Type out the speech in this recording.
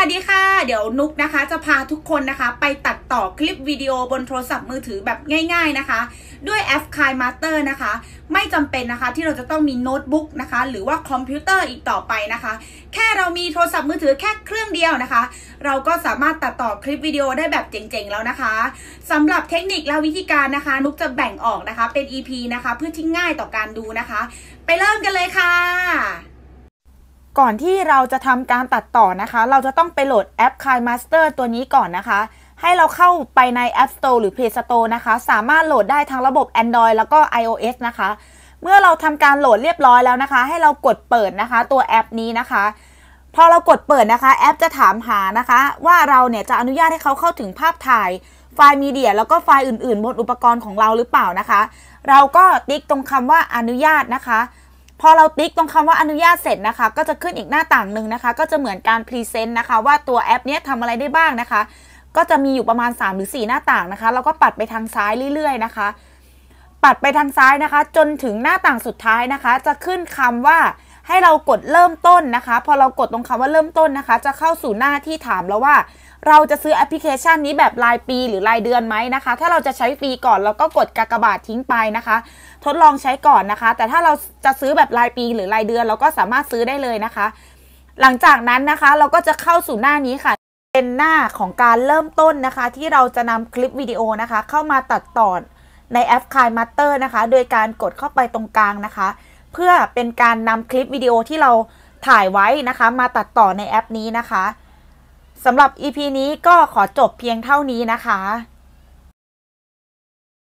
วัสดีค่ะ เดี๋ยวนุกนะคะจะพาทุกคนนะคะไปตัดต่อคลิปวิดีโอบนโทรศัพท์มือถือแบบง่าย ๆนะคะ ด้วยแอปคายมาสเตอร์นะคะ ไม่จำเป็นนะคะที่เราจะต้องมีโน้ตบุ๊กนะคะหรือว่าคอมพิวเตอร์อีกต่อไปนะคะ แค่เรามีโทรศัพท์มือถือแค่เครื่องเดียวนะคะ เราก็สามารถตัดต่อคลิปวิดีโอได้แบบเจ๋งๆแล้วนะคะสำหรับเทคนิคและวิธีการนะคะ นุกจะแบ่งออกนะคะเป็น EP นะคะเพื่อที่ง่ายต่อการดูนะคะ ไปเริ่มกันเลยค่ะก่อนที่เราจะทำการตัดต่อนะคะ เราจะต้องไปโหลดแอป k i Master ตัวนี้ก่อนนะคะ ให้เราเข้าไปใน App Store หรือ Play Store นะคะ สามารถโหลดได้ทั้งระบบ Android แล้วก็ iOS นะคะ เมื่อเราทำการโหลดเรียบร้อยแล้วนะคะ ให้เรากดเปิดนะคะตัวแอปนี้นะคะพอเรากดเปิดนะคะแอปจะถามหานะคะ ว่าเราเนี่ยจะอนุญาตให้เขาเข้าถึงภาพถ่าย ไฟล์มีเดียแล้วก็ไฟล์อื่นๆ บนอุปกรณ์ของเราหรือเปล่านะคะ เราก็ติ๊กตรงคำว่าอนุญาตนะคะพอเราติ๊กตรงคำว่าอนุญาตเสร็จนะคะ ก็จะขึ้นอีกหน้าต่างหนึ่งนะคะ ก็จะเหมือนการพรีเซนต์นะคะ ว่าตัวแอปเนี้ยทำอะไรได้บ้างนะคะ ก็จะมีอยู่ประมาณ 3 หรือ 4 หน้าต่างนะคะ เราก็ปัดไปทางซ้ายเรื่อยๆนะคะ ปัดไปทางซ้ายนะคะ จนถึงหน้าต่างสุดท้ายนะคะ จะขึ้นคำว่าให้เรากดเริ่มต้นนะคะ พอเรากดตรงคำว่าเริ่มต้นนะคะ จะเข้าสู่หน้าที่ถามแล้วว่าเราจะซื้อแอปพลิเคชันนี้แบบรายปีหรือรายเดือนไหมนะคะ ถ้าเราจะใช้ฟรีก่อนเราก็กดกากบาททิ้งไปนะคะ ทดลองใช้ก่อนนะคะ แต่ถ้าเราจะซื้อแบบรายปีหรือรายเดือนเราก็สามารถซื้อได้เลยนะคะ หลังจากนั้นนะคะเราก็จะเข้าสู่หน้านี้ค่ะ เป็นหน้าของการเริ่มต้นนะคะ ที่เราจะนำคลิปวิดีโอนะคะเข้ามาตัดต่อในแอปคายมัตเตอร์นะคะ โดยการกดเข้าไปตรงกลางนะคะเพื่อเป็นการนำคลิปวิดีโอที่เราถ่ายไว้นะคะ มาตัดต่อในแอปนี้นะคะสำหรับ EP นี้ก็ขอจบเพียงเท่านี้นะคะ